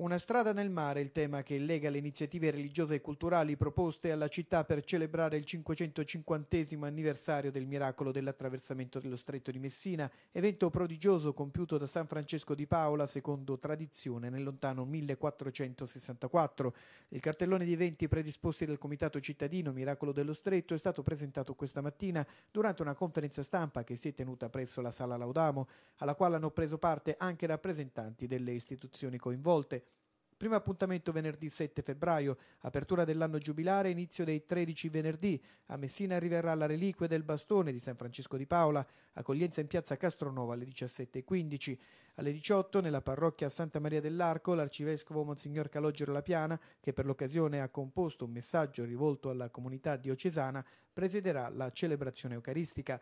Una strada nel mare, il tema che lega le iniziative religiose e culturali proposte alla città per celebrare il 550 anniversario del miracolo dell'attraversamento dello Stretto di Messina, evento prodigioso compiuto da San Francesco di Paola secondo tradizione nel lontano 1464. Il cartellone di eventi predisposti dal Comitato Cittadino Miracolo dello Stretto è stato presentato questa mattina durante una conferenza stampa che si è tenuta presso la Sala Laudamo, alla quale hanno preso parte anche rappresentanti delle istituzioni coinvolte. Primo appuntamento venerdì 7 febbraio, apertura dell'anno giubilare, inizio dei 13 venerdì. A Messina arriverà la reliquia del bastone di San Francesco di Paola, accoglienza in piazza Castronova alle 17.15. Alle 18 nella parrocchia Santa Maria dell'Arco l'arcivescovo Monsignor Calogero Lapiana, che per l'occasione ha composto un messaggio rivolto alla comunità diocesana, presiderà la celebrazione eucaristica.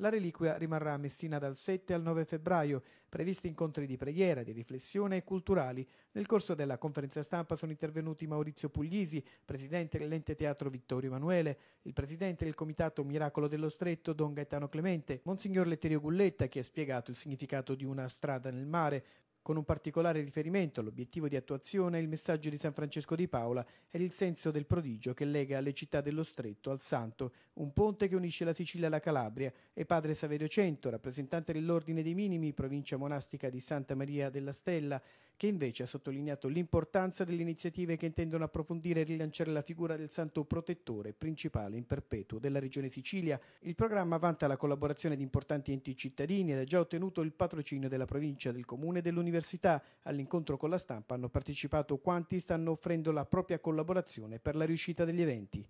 La reliquia rimarrà a Messina dal 7 al 9 febbraio, previsti incontri di preghiera, di riflessione e culturali. Nel corso della conferenza stampa sono intervenuti Maurizio Puglisi, presidente dell'ente teatro Vittorio Emanuele, il presidente del comitato Miracolo dello Stretto Don Gaetano Clemente, Monsignor Letterio Gulletta che ha spiegato il significato di una strada nel mare, con un particolare riferimento all'obiettivo di attuazione, il messaggio di San Francesco di Paola e il senso del prodigio che lega le città dello Stretto al Santo, un ponte che unisce la Sicilia alla Calabria, e padre Saverio Cento, rappresentante dell'Ordine dei Minimi, provincia monastica di Santa Maria della Stella, che invece ha sottolineato l'importanza delle iniziative che intendono approfondire e rilanciare la figura del santo protettore principale in perpetuo della regione Sicilia. Il programma vanta la collaborazione di importanti enti cittadini ed ha già ottenuto il patrocinio della provincia, del comune e dell'università. All'incontro con la stampa hanno partecipato quanti stanno offrendo la propria collaborazione per la riuscita degli eventi.